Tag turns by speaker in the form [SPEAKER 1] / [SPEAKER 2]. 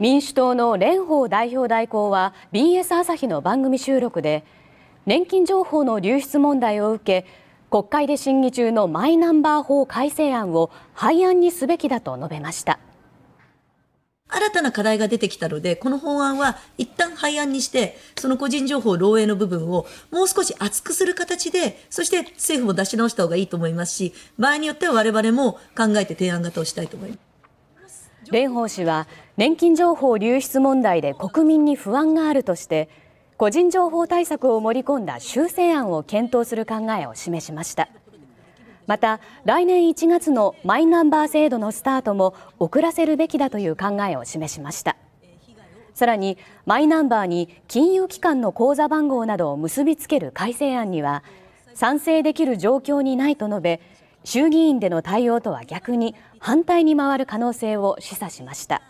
[SPEAKER 1] 民主党の蓮舫代表代行は BS 朝日の番組収録で年金情報の流出問題を受け国会で審議中のマイナンバー法改正案を廃案にすべきだと述べました。新たな課
[SPEAKER 2] 題が出てきたので、この法案は一旦廃案にして、その個人情報漏洩の部分をもう少し厚くする形で、そして政府も出し直した方がいいと思いますし、場合によっては我
[SPEAKER 1] 々も考えて提案型をしたいと思います。蓮舫氏は年金情報流出問題で国民に不安があるとして個人情報対策を盛り込んだ修正案を検討する考えを示しましたまた来年1月のマイナンバー制度のスタートも遅らせるべきだという考えを示しましたさらにマイナンバーに金融機関の口座番号などを結びつける改正案には賛成できる状況にないと述べ衆議院での対応とは逆に反対に回る可能性を示唆しました。